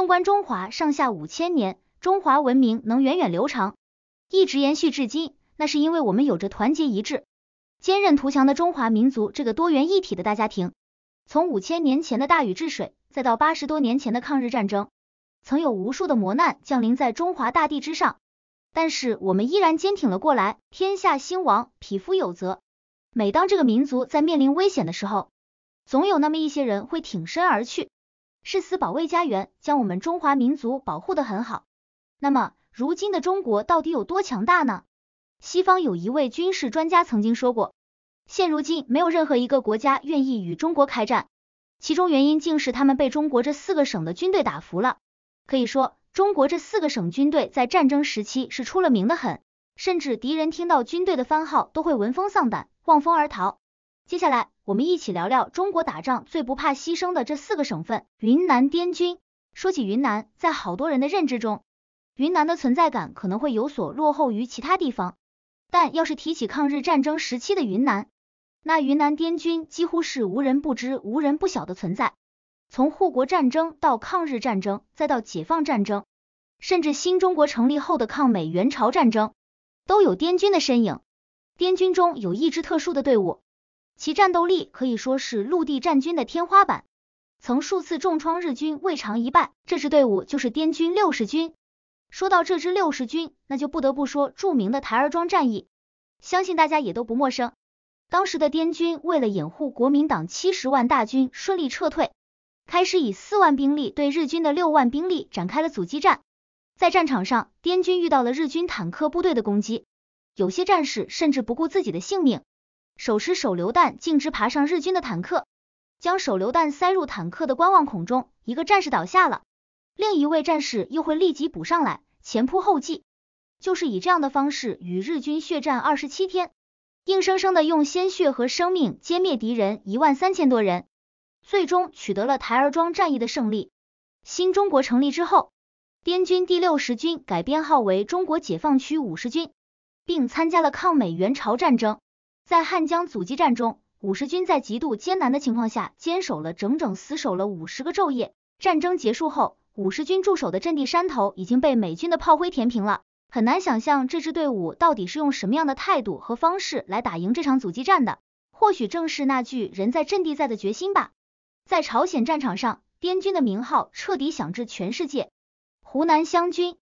纵观中华上下五千年，中华文明能源远流长，一直延续至今，那是因为我们有着团结一致、坚韧图强的中华民族这个多元一体的大家庭。从五千年前的大禹治水，再到八十多年前的抗日战争，曾有无数的磨难降临在中华大地之上，但是我们依然坚挺了过来。天下兴亡，匹夫有责。每当这个民族在面临危险的时候，总有那么一些人会挺身而去。誓死保卫家园，将我们中华民族保护的很好。那么，如今的中国到底有多强大呢？西方有一位军事专家曾经说过，现如今没有任何一个国家愿意与中国开战，其中原因竟是他们被中国这四个省的军队打服了。可以说，中国这四个省军队在战争时期是出了名的狠，甚至敌人听到军队的番号都会闻风丧胆，望风而逃。接下来，我们一起聊聊中国打仗最不怕牺牲的这四个省份——云南滇军。说起云南，在好多人的认知中，云南的存在感可能会有所落后于其他地方。但要是提起抗日战争时期的云南，那云南滇军几乎是无人不知、无人不晓的存在。从护国战争到抗日战争，再到解放战争，甚至新中国成立后的抗美援朝战争，都有滇军的身影。滇军中有一支特殊的队伍。其战斗力可以说是陆地战军的天花板，曾数次重创日军，未尝一败。这支队伍就是滇军六十军。说到这支六十军，那就不得不说著名的台儿庄战役，相信大家也都不陌生。当时的滇军为了掩护国民党七十万大军顺利撤退，开始以四万兵力对日军的六万兵力展开了阻击战。在战场上，滇军遇到了日军坦克部队的攻击，有些战士甚至不顾自己的性命。手持手榴弹，径直爬上日军的坦克，将手榴弹塞入坦克的观望孔中。一个战士倒下了，另一位战士又会立即补上来，前仆后继。就是以这样的方式与日军血战二十七天，硬生生的用鲜血和生命歼灭敌人一万三千多人，最终取得了台儿庄战役的胜利。新中国成立之后，滇军第六十军改编号为中国解放区五十军，并参加了抗美援朝战争。在汉江阻击战中，五十军在极度艰难的情况下坚守了整整死守了五十个昼夜。战争结束后，五十军驻守的阵地山头已经被美军的炮灰填平了。很难想象这支队伍到底是用什么样的态度和方式来打赢这场阻击战的。或许正是那句人在阵地在的决心吧。在朝鲜战场上，滇军的名号彻底响至全世界。湖南湘军，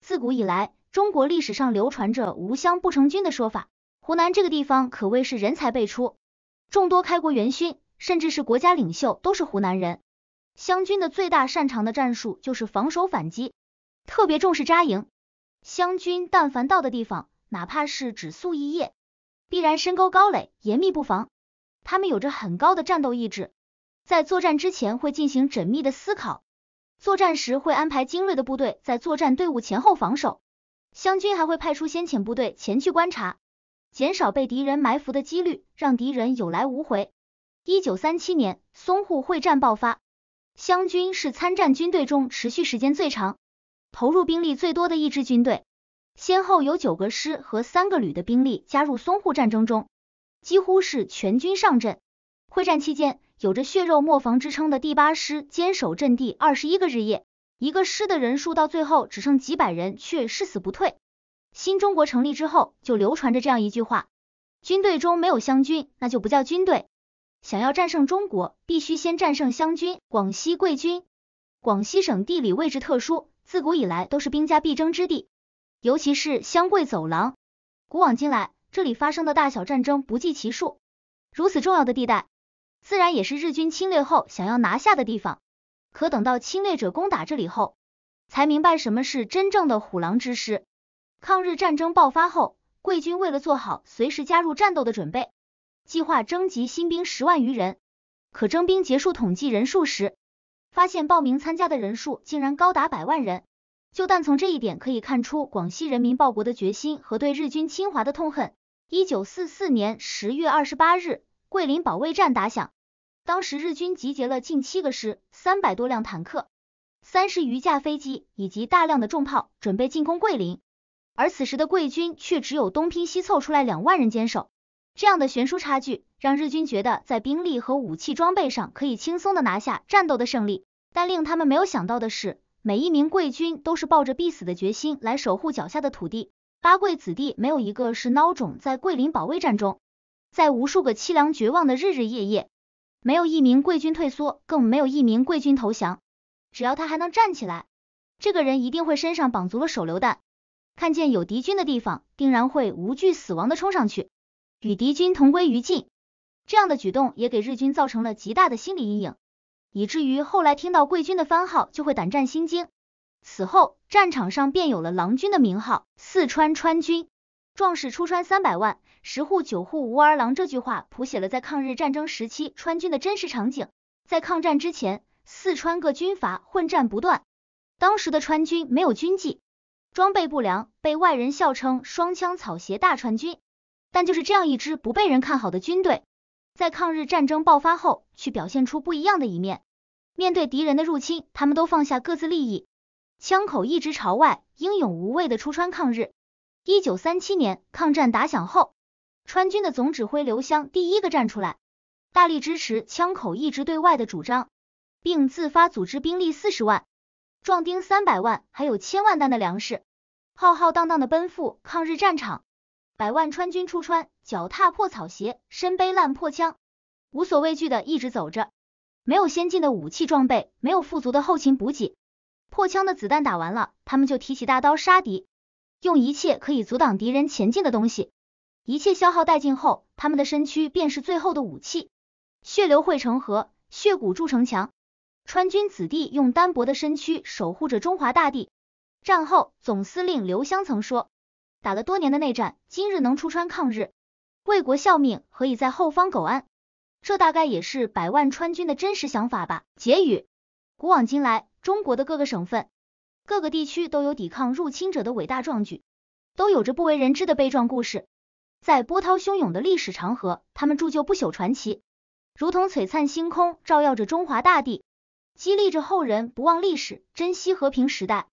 自古以来，中国历史上流传着无湘不成军的说法。湖南这个地方可谓是人才辈出，众多开国元勋甚至是国家领袖都是湖南人。湘军的最大擅长的战术就是防守反击，特别重视扎营。湘军但凡到的地方，哪怕是只宿一夜，必然深沟高垒，严密布防。他们有着很高的战斗意志，在作战之前会进行缜密的思考，作战时会安排精锐的部队在作战队伍前后防守。湘军还会派出先遣部队前去观察。减少被敌人埋伏的几率，让敌人有来无回。一九三七年，淞沪会战爆发，湘军是参战军队中持续时间最长、投入兵力最多的一支军队，先后有九个师和三个旅的兵力加入淞沪战争中，几乎是全军上阵。会战期间，有着“血肉磨坊”之称的第八师坚守阵地二十一个日夜，一个师的人数到最后只剩几百人，却誓死不退。新中国成立之后，就流传着这样一句话：军队中没有湘军，那就不叫军队。想要战胜中国，必须先战胜湘军、广西桂军。广西省地理位置特殊，自古以来都是兵家必争之地，尤其是湘桂走廊，古往今来这里发生的大小战争不计其数。如此重要的地带，自然也是日军侵略后想要拿下的地方。可等到侵略者攻打这里后，才明白什么是真正的虎狼之师。抗日战争爆发后，桂军为了做好随时加入战斗的准备，计划征集新兵十万余人。可征兵结束统计人数时，发现报名参加的人数竟然高达百万人。就但从这一点可以看出广西人民报国的决心和对日军侵华的痛恨。一九四四年十月二十八日，桂林保卫战打响。当时日军集结了近七个师、三百多辆坦克、三十余架飞机以及大量的重炮，准备进攻桂林。而此时的桂军却只有东拼西凑出来两万人坚守，这样的悬殊差距让日军觉得在兵力和武器装备上可以轻松的拿下战斗的胜利。但令他们没有想到的是，每一名贵军都是抱着必死的决心来守护脚下的土地。八桂子弟没有一个是孬种，在桂林保卫战中，在无数个凄凉绝望的日日夜夜，没有一名桂军退缩，更没有一名桂军投降。只要他还能站起来，这个人一定会身上绑足了手榴弹。看见有敌军的地方，定然会无惧死亡的冲上去，与敌军同归于尽。这样的举动也给日军造成了极大的心理阴影，以至于后来听到贵军的番号就会胆战心惊。此后，战场上便有了“狼军”的名号。四川川军，壮士出川三百万，十户九户无儿郎，这句话谱写了在抗日战争时期川军的真实场景。在抗战之前，四川各军阀混战不断，当时的川军没有军纪。装备不良，被外人笑称“双枪草鞋大川军”。但就是这样一支不被人看好的军队，在抗日战争爆发后，却表现出不一样的一面。面对敌人的入侵，他们都放下各自利益，枪口一直朝外，英勇无畏的出川抗日。一九三七年抗战打响后，川军的总指挥刘湘第一个站出来，大力支持“枪口一直对外”的主张，并自发组织兵力四十万，壮丁三百万，还有千万担的粮食。浩浩荡荡的奔赴抗日战场，百万川军出川，脚踏破草鞋，身背烂破枪，无所畏惧的一直走着。没有先进的武器装备，没有富足的后勤补给，破枪的子弹打完了，他们就提起大刀杀敌，用一切可以阻挡敌人前进的东西。一切消耗殆尽后，他们的身躯便是最后的武器。血流汇成河，血骨筑城墙。川军子弟用单薄的身躯守护着中华大地。战后，总司令刘湘曾说，打了多年的内战，今日能出川抗日，为国效命，何以在后方苟安？这大概也是百万川军的真实想法吧。结语：古往今来，中国的各个省份、各个地区都有抵抗入侵者的伟大壮举，都有着不为人知的悲壮故事。在波涛汹涌的历史长河，他们铸就不朽传奇，如同璀璨星空，照耀着中华大地，激励着后人不忘历史，珍惜和平时代。